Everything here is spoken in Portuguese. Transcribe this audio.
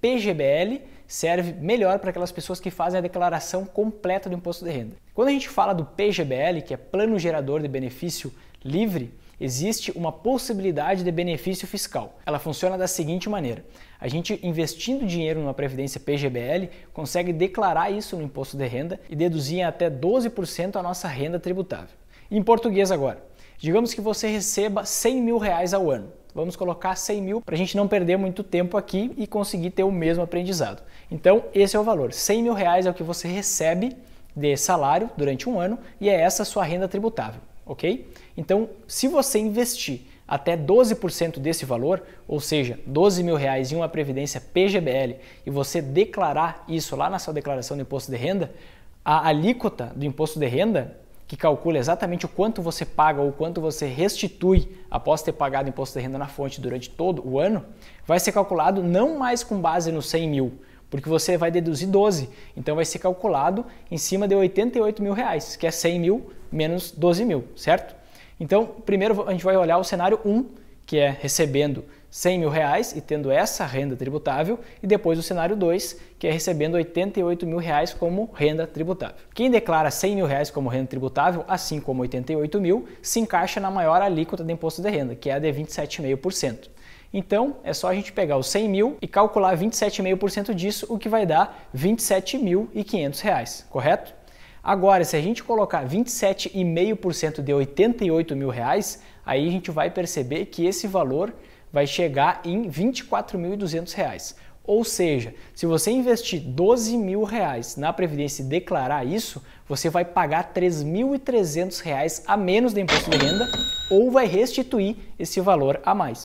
PGBL serve melhor para aquelas pessoas que fazem a declaração completa do imposto de renda. Quando a gente fala do PGBL, que é Plano Gerador de Benefício Livre, existe uma possibilidade de benefício fiscal. Ela funciona da seguinte maneira: a gente investindo dinheiro numa previdência PGBL consegue declarar isso no imposto de renda e deduzir em até 12% a nossa renda tributável. Em português agora, digamos que você receba 100 mil reais ao ano vamos colocar 100 mil para a gente não perder muito tempo aqui e conseguir ter o mesmo aprendizado. Então, esse é o valor. 100 mil reais é o que você recebe de salário durante um ano e é essa a sua renda tributável, ok? Então, se você investir até 12% desse valor, ou seja, 12 mil reais em uma previdência PGBL, e você declarar isso lá na sua declaração do imposto de renda, a alíquota do imposto de renda que calcula exatamente o quanto você paga ou quanto você restitui após ter pagado imposto de renda na fonte durante todo o ano, vai ser calculado não mais com base nos 100 mil, porque você vai deduzir 12, então vai ser calculado em cima de 88 mil reais, que é 100 mil menos 12 mil, certo? Então, primeiro a gente vai olhar o cenário 1, que é recebendo 100 mil reais e tendo essa renda tributável, e depois o cenário 2, que é recebendo 88 mil reais como renda tributável. Quem declara 100 mil reais como renda tributável, assim como 88 mil, se encaixa na maior alíquota de imposto de renda, que é a de 27,5%. Então, é só a gente pegar os 100 mil e calcular 27,5% disso, o que vai dar R$ 27.500, correto? Agora, se a gente colocar 27,5% de 88 mil reais, aí a gente vai perceber que esse valor vai chegar em R$ 24.200. Ou seja, se você investir 12 mil reais na Previdência e declarar isso, você vai pagar 3.300 reais a menos de imposto de renda ou vai restituir esse valor a mais.